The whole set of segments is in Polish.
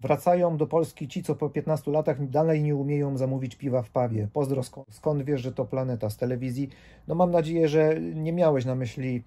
Wracają do Polski ci, co po 15 latach dalej nie umieją zamówić piwa w pawie. Pozdro, skąd, wiesz, że to planeta z telewizji? No mam nadzieję, że nie miałeś na myśli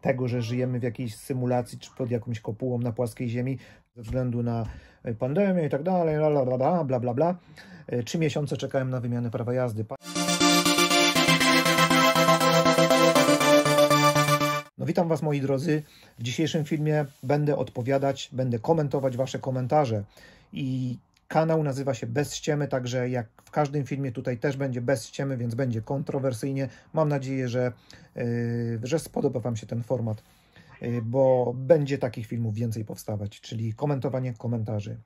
tego, że żyjemy w jakiejś symulacji czy pod jakąś kopułą na płaskiej ziemi ze względu na e, pandemię i tak dalej, bla bla bla bla. E, trzy miesiące czekałem na wymianę prawa jazdy. Witam Was moi drodzy. W dzisiejszym filmie będę odpowiadać, będę komentować Wasze komentarze. I kanał nazywa się Bez Ściemy, także jak w każdym filmie tutaj też będzie bez ściemy, więc będzie kontrowersyjnie. Mam nadzieję, że, yy, że spodoba Wam się ten format, yy, bo będzie takich filmów więcej powstawać, czyli komentowanie komentarzy.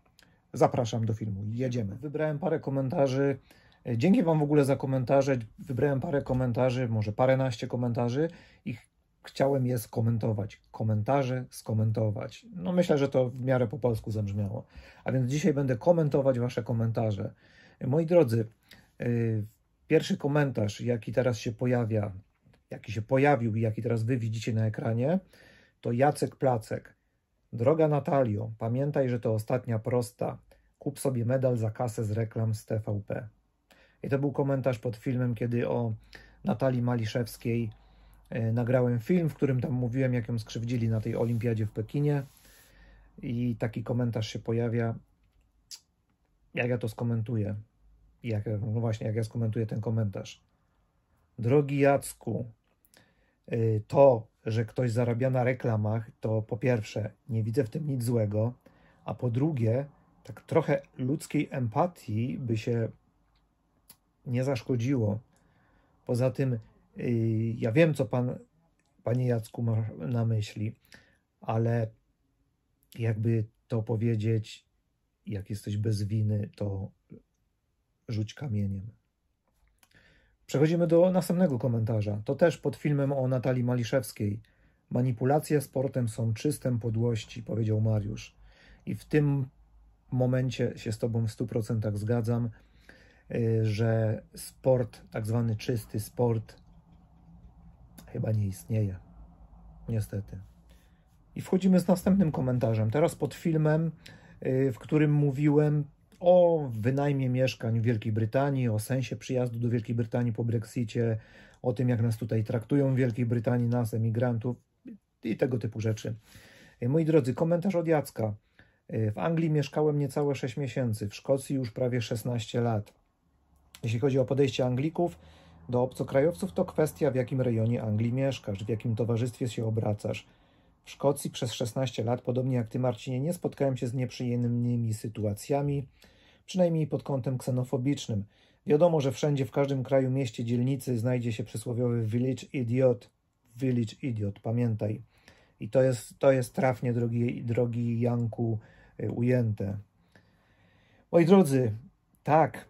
Zapraszam do filmu. Jedziemy. Wybrałem parę komentarzy. Yy, dzięki Wam w ogóle za komentarze. Wybrałem parę komentarzy, może paręnaście komentarzy i chciałem je skomentować, komentarze skomentować. No myślę, że to w miarę po polsku zabrzmiało. A więc dzisiaj będę komentować Wasze komentarze. Moi drodzy, y, pierwszy komentarz, jaki teraz się pojawia, jaki się pojawił i jaki teraz Wy widzicie na ekranie, to Jacek Placek. Droga Natalio, pamiętaj, że to ostatnia prosta. Kup sobie medal za kasę z reklam z TVP. I to był komentarz pod filmem, kiedy o Natalii Maliszewskiej E, nagrałem film, w którym tam mówiłem, jak ją skrzywdzili na tej olimpiadzie w Pekinie. I taki komentarz się pojawia. Jak ja to skomentuję? Jak, no właśnie, jak ja skomentuję ten komentarz? Drogi Jacku, e, to, że ktoś zarabia na reklamach, to po pierwsze, nie widzę w tym nic złego, a po drugie, tak trochę ludzkiej empatii by się nie zaszkodziło. Poza tym, ja wiem, co pan, panie Jacku, ma na myśli, ale jakby to powiedzieć, jak jesteś bez winy, to rzuć kamieniem. Przechodzimy do następnego komentarza. To też pod filmem o Natalii Maliszewskiej. Manipulacje sportem są czystem podłości, powiedział Mariusz. I w tym momencie się z Tobą w 100% zgadzam, y, że sport, tak zwany czysty sport, chyba nie istnieje. Niestety. I wchodzimy z następnym komentarzem. Teraz pod filmem, y, w którym mówiłem o wynajmie mieszkań w Wielkiej Brytanii, o sensie przyjazdu do Wielkiej Brytanii po Brexicie, o tym, jak nas tutaj traktują w Wielkiej Brytanii, nas, emigrantów i tego typu rzeczy. Y, moi drodzy, komentarz od Jacka. Y, w Anglii mieszkałem niecałe 6 miesięcy, w Szkocji już prawie 16 lat. Jeśli chodzi o podejście Anglików, do obcokrajowców to kwestia, w jakim rejonie Anglii mieszkasz, w jakim towarzystwie się obracasz. W Szkocji przez 16 lat, podobnie jak ty, Marcinie, nie spotkałem się z nieprzyjemnymi sytuacjami, przynajmniej pod kątem ksenofobicznym. Wiadomo, że wszędzie, w każdym kraju, mieście, dzielnicy znajdzie się przysłowiowy village idiot. Village idiot, pamiętaj. I to jest, to jest trafnie, drogi, drogi Janku, y, ujęte. Moi drodzy, tak,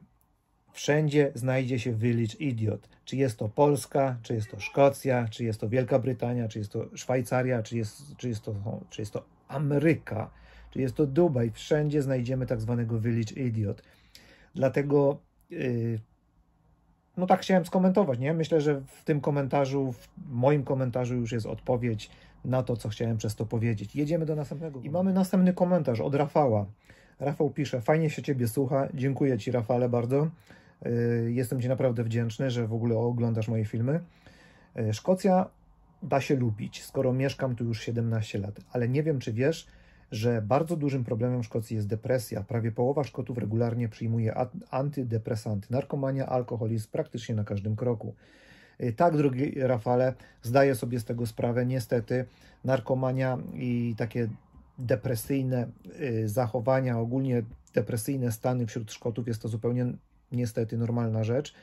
Wszędzie znajdzie się village idiot. Czy jest to Polska, czy jest to Szkocja, czy jest to Wielka Brytania, czy jest to Szwajcaria, czy jest, czy jest, to, czy jest to Ameryka, czy jest to Dubaj. Wszędzie znajdziemy tak zwanego village idiot. Dlatego yy, no tak chciałem skomentować, nie? Myślę, że w tym komentarzu, w moim komentarzu już jest odpowiedź na to, co chciałem przez to powiedzieć. Jedziemy do następnego. I mamy następny komentarz od Rafała. Rafał pisze, fajnie się Ciebie słucha, dziękuję Ci Rafale bardzo. Y, jestem Ci naprawdę wdzięczny, że w ogóle oglądasz moje filmy. Y, Szkocja da się lubić, skoro mieszkam tu już 17 lat, ale nie wiem, czy wiesz, że bardzo dużym problemem Szkocji jest depresja. Prawie połowa Szkotów regularnie przyjmuje antydepresanty. Narkomania, alkoholizm praktycznie na każdym kroku. Y, tak, drogi Rafale, zdaję sobie z tego sprawę. Niestety, narkomania i takie depresyjne zachowania, ogólnie depresyjne stany wśród Szkotów jest to zupełnie niestety normalna rzecz.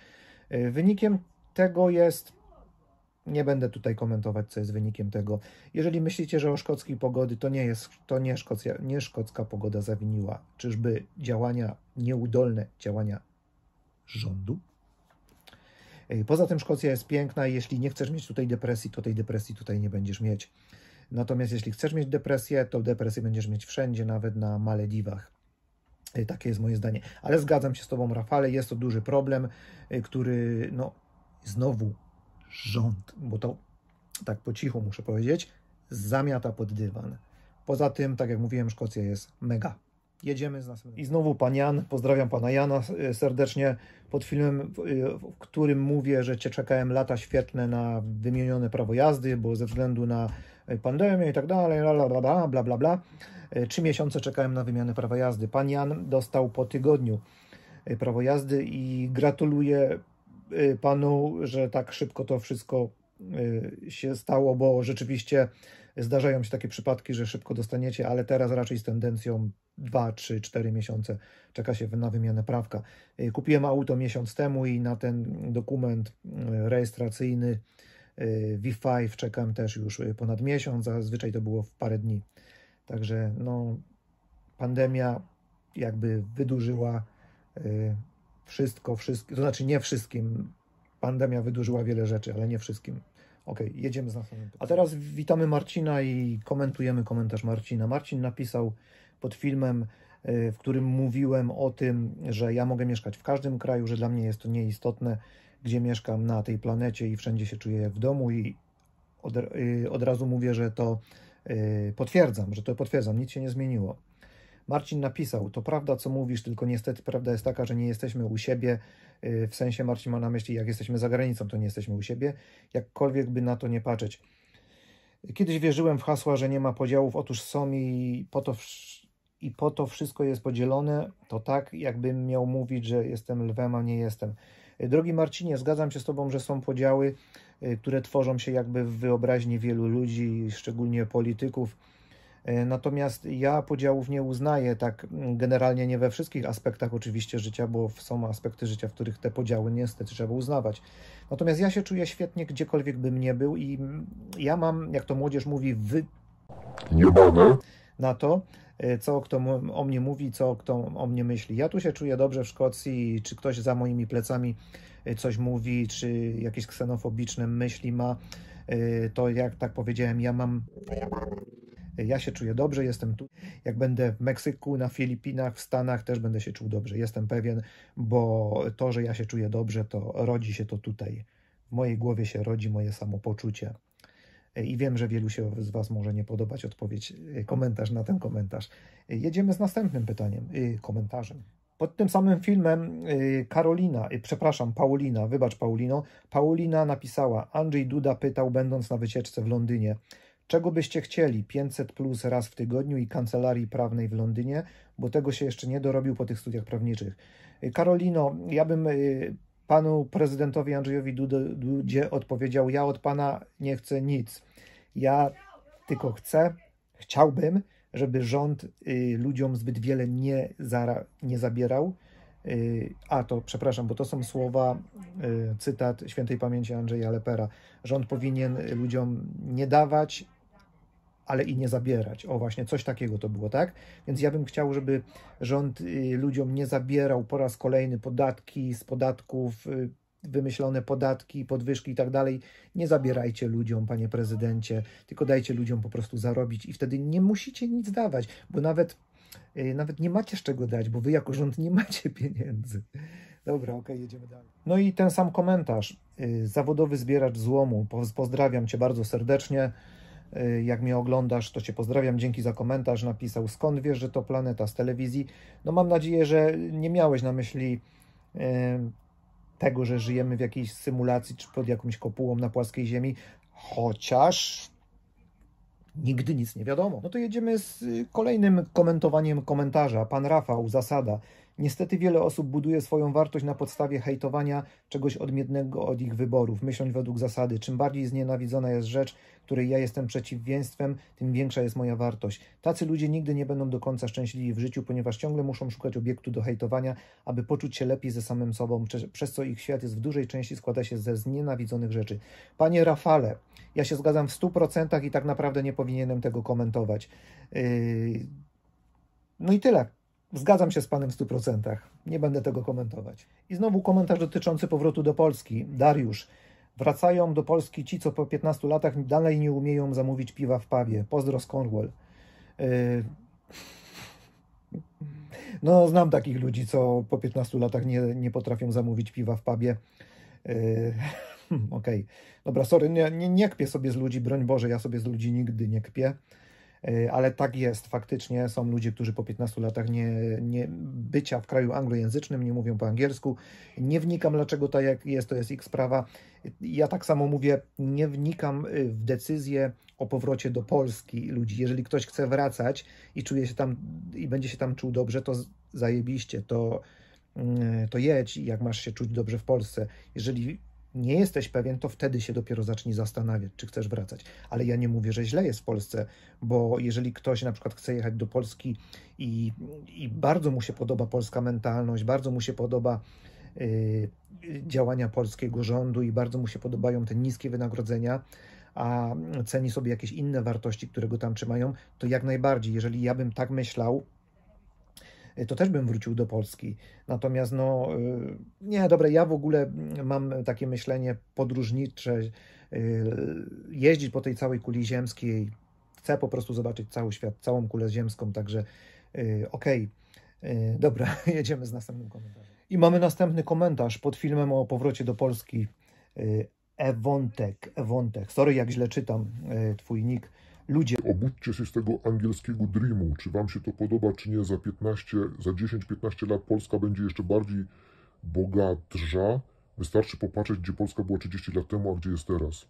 Y, wynikiem tego jest nie będę tutaj komentować, co jest wynikiem tego. Jeżeli myślicie, że o szkockiej pogody, to nie jest, to nie, Szkocja, nie szkocka pogoda zawiniła. Czyżby działania, nieudolne działania rządu? Y, poza tym Szkocja jest piękna i jeśli nie chcesz mieć tutaj depresji, to tej depresji tutaj nie będziesz mieć. Natomiast jeśli chcesz mieć depresję, to depresję będziesz mieć wszędzie, nawet na Malediwach. Y, takie jest moje zdanie. Ale zgadzam się z Tobą, Rafale, jest to duży problem, y, który, no, znowu rząd, bo to tak po cichu muszę powiedzieć, zamiata pod dywan. Poza tym, tak jak mówiłem, Szkocja jest mega. Jedziemy z następnym. I znowu pan Jan, pozdrawiam pana Jana y, serdecznie pod filmem, w którym mówię, że cię czekałem lata świetne na wymienione prawo jazdy, bo ze względu na Y, pandemia i tak dalej, bla bla bla, bla, bla, bla. Trzy miesiące czekałem na wymianę prawa jazdy. Pan Jan dostał po tygodniu y, prawo jazdy i gratuluję y, panu, że tak szybko to wszystko się stało, bo rzeczywiście zdarzają się takie przypadki, że szybko dostaniecie, ale teraz raczej z tendencją 2, 3, 4 miesiące czeka się na wymianę prawka. Kupiłem auto miesiąc temu i na ten dokument rejestracyjny Y, V5 czekam też już y, ponad miesiąc, zazwyczaj to było w parę dni. Także no, pandemia jakby wydłużyła y, wszystko, wszystko, to znaczy nie wszystkim. Pandemia wydłużyła wiele rzeczy, ale nie wszystkim. Ok, jedziemy z następnym pytaniem. A teraz witamy Marcina i komentujemy komentarz Marcina. Marcin napisał pod filmem, w którym mówiłem o tym, że ja mogę mieszkać w każdym kraju, że dla mnie jest to nieistotne gdzie mieszkam na tej planecie i wszędzie się czuję jak w domu i od, y, od razu mówię, że to y, potwierdzam, że to potwierdzam, nic się nie zmieniło. Marcin napisał, to prawda co mówisz, tylko niestety prawda jest taka, że nie jesteśmy u siebie, y, w sensie Marcin ma na myśli, jak jesteśmy za granicą, to nie jesteśmy u siebie, jakkolwiek by na to nie patrzeć. Kiedyś wierzyłem w hasła, że nie ma podziałów, otóż są i po to, i po to wszystko jest podzielone, to tak jakbym miał mówić, że jestem lwem, a nie jestem. Drogi Marcinie, zgadzam się z Tobą, że są podziały, y, które tworzą się jakby w wyobraźni wielu ludzi, szczególnie polityków. Y, natomiast ja podziałów nie uznaję, tak mm, generalnie nie we wszystkich aspektach oczywiście życia, bo są aspekty życia, w których te podziały niestety trzeba uznawać. Natomiast ja się czuję świetnie gdziekolwiek bym nie był i mm, ja mam, jak to młodzież mówi, wy... Jebane. na to, Y, co kto o mnie mówi, co kto o mnie myśli. Ja tu się czuję dobrze w Szkocji, czy ktoś za moimi plecami y, coś mówi, czy jakieś ksenofobiczne myśli ma, y, to jak tak powiedziałem, ja mam. Ja się czuję dobrze, jestem tu. Jak będę w Meksyku, na Filipinach, w Stanach, też będę się czuł dobrze. Jestem pewien, bo to, że ja się czuję dobrze, to rodzi się to tutaj. W mojej głowie się rodzi moje samopoczucie. I wiem, że wielu się z Was może nie podobać odpowiedź, y, komentarz na ten komentarz. Y, jedziemy z następnym pytaniem, y, komentarzem. Pod tym samym filmem Karolina, przepraszam, Paulina, wybacz Paulino, Paulina napisała, Andrzej Duda pytał, będąc na wycieczce w Londynie, czego byście chcieli 500 plus raz w tygodniu i kancelarii prawnej w Londynie, bo tego się jeszcze nie dorobił po tych studiach prawniczych. Karolino, ja bym Panu prezydentowi Andrzejowi Dudzie odpowiedział: Ja od pana nie chcę nic. Ja tylko chcę, chciałbym, żeby rząd y, ludziom zbyt wiele nie, zara, nie zabierał. Y, a to, przepraszam, bo to są słowa, y, cytat świętej pamięci Andrzeja Lepera. Rząd powinien ludziom nie dawać, ale i nie zabierać. O właśnie, coś takiego to było, tak? Więc ja bym chciał, żeby rząd y, ludziom nie zabierał po raz kolejny podatki z podatków, y, wymyślone podatki, podwyżki i tak dalej. Nie zabierajcie ludziom, panie prezydencie, tylko dajcie ludziom po prostu zarobić i wtedy nie musicie nic dawać, bo nawet, y, nawet nie macie z czego dać, bo wy jako rząd nie macie pieniędzy. Dobra, okej, okay, jedziemy dalej. No i ten sam komentarz. Zawodowy zbieracz złomu. Pozdrawiam cię bardzo serdecznie. Y, jak mnie oglądasz, to Cię pozdrawiam. Dzięki za komentarz. Napisał, skąd wiesz, że to planeta z telewizji? No, mam nadzieję, że nie miałeś na myśli y, tego, że żyjemy w jakiejś symulacji czy pod jakąś kopułą na płaskiej Ziemi, chociaż nigdy nic nie wiadomo. No to jedziemy z y, kolejnym komentowaniem komentarza. Pan Rafał, zasada. Niestety wiele osób buduje swoją wartość na podstawie hejtowania czegoś odmiennego od ich wyborów, myśląc według zasady, czym bardziej znienawidzona jest rzecz, której ja jestem przeciwieństwem, tym większa jest moja wartość. Tacy ludzie nigdy nie będą do końca szczęśliwi w życiu, ponieważ ciągle muszą szukać obiektu do hejtowania, aby poczuć się lepiej ze samym sobą, przez co ich świat jest w dużej części składa się ze znienawidzonych rzeczy. Panie Rafale, ja się zgadzam w 100% i tak naprawdę nie powinienem tego komentować. Yy... No i tyle. Zgadzam się z panem w 100%. Nie będę tego komentować. I znowu komentarz dotyczący powrotu do Polski. Dariusz. Wracają do Polski ci, co po 15 latach dalej nie umieją zamówić piwa w pawie. Pozdro z Cornwall. Yy... No, znam takich ludzi, co po 15 latach nie, nie potrafią zamówić piwa w pubie. Yy... Okej, okay. dobra, sorry, nie, nie, nie kpię sobie z ludzi, broń Boże, ja sobie z ludzi nigdy nie kpię. E, ale tak jest, faktycznie są ludzie, którzy po 15 latach nie, nie bycia w kraju anglojęzycznym nie mówią po angielsku. Nie wnikam, dlaczego tak jest, to jest ich sprawa. Ja tak samo mówię, nie wnikam y, w decyzję o powrocie do Polski ludzi. Jeżeli ktoś chce wracać i czuje się tam i będzie się tam czuł dobrze, to zajebiście, to mm, to jedź, jak masz się czuć dobrze w Polsce. Jeżeli nie jesteś pewien, to wtedy się dopiero zacznij zastanawiać, czy chcesz wracać. Ale ja nie mówię, że źle jest w Polsce, bo jeżeli ktoś na przykład chce jechać do Polski i, i bardzo mu się podoba polska mentalność, bardzo mu się podoba y, działania polskiego rządu i bardzo mu się podobają te niskie wynagrodzenia, a ceni sobie jakieś inne wartości, które go tam trzymają, to jak najbardziej, jeżeli ja bym tak myślał, Y, to też bym wrócił do Polski. Natomiast no, y, nie, dobre, ja w ogóle mam takie myślenie podróżnicze, y, jeździć po tej całej kuli ziemskiej, chcę po prostu zobaczyć cały świat, całą kulę ziemską, także okej, okay. dobra, jedziemy z następnym komentarzem. I mamy następny komentarz pod filmem o powrocie do Polski. Ewontek, Ewontek, sorry jak źle czytam twój nick. Ludzie, obudźcie się z tego angielskiego dreamu. Czy wam się to podoba, czy nie, za 15, za 10-15 lat Polska będzie jeszcze bardziej bogatsza. Wystarczy popatrzeć, gdzie Polska była 30 lat temu, a gdzie jest teraz.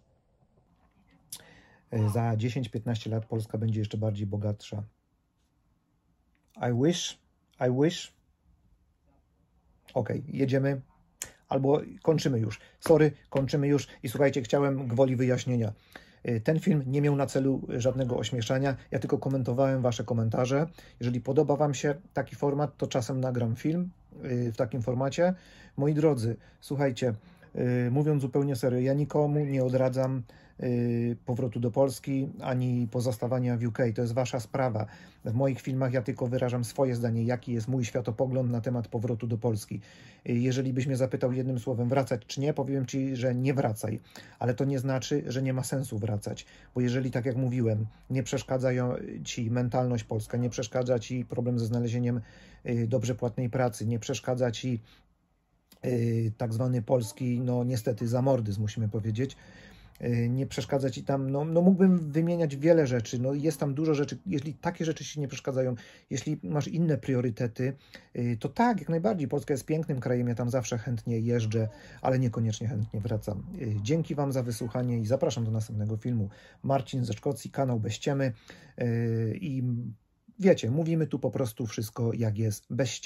E, za 10-15 lat Polska będzie jeszcze bardziej bogatsza. I wish, I wish. Ok, jedziemy. Albo kończymy już. Sorry, kończymy już. I słuchajcie, chciałem gwoli wyjaśnienia. Y, ten film nie miał na celu żadnego ośmieszania, ja tylko komentowałem Wasze komentarze. Jeżeli podoba Wam się taki format, to czasem nagram film y, w takim formacie. Moi drodzy, słuchajcie, Y, mówiąc zupełnie serio, ja nikomu nie odradzam y, powrotu do Polski ani pozostawania w UK. To jest wasza sprawa. W moich filmach ja tylko wyrażam swoje zdanie, jaki jest mój światopogląd na temat powrotu do Polski. Y, jeżeli byś mnie zapytał jednym słowem wracać czy nie, powiem ci, że nie wracaj. Ale to nie znaczy, że nie ma sensu wracać, bo jeżeli tak jak mówiłem, nie przeszkadza ci mentalność polska, nie przeszkadza ci problem ze znalezieniem dobrze płatnej pracy, nie przeszkadza ci Y, tak zwany polski, no niestety zamordyzm musimy powiedzieć, y, nie przeszkadzać i tam, no, no mógłbym wymieniać wiele rzeczy, no jest tam dużo rzeczy, jeśli takie rzeczy się nie przeszkadzają, jeśli masz inne priorytety, y, to tak, jak najbardziej, Polska jest pięknym krajem, ja tam zawsze chętnie jeżdżę, ale niekoniecznie chętnie wracam. Dzięki Wam za wysłuchanie i zapraszam do następnego filmu. Marcin ze Szkocji, kanał Bez Ciemy i wiecie, mówimy tu po prostu wszystko jak jest, bez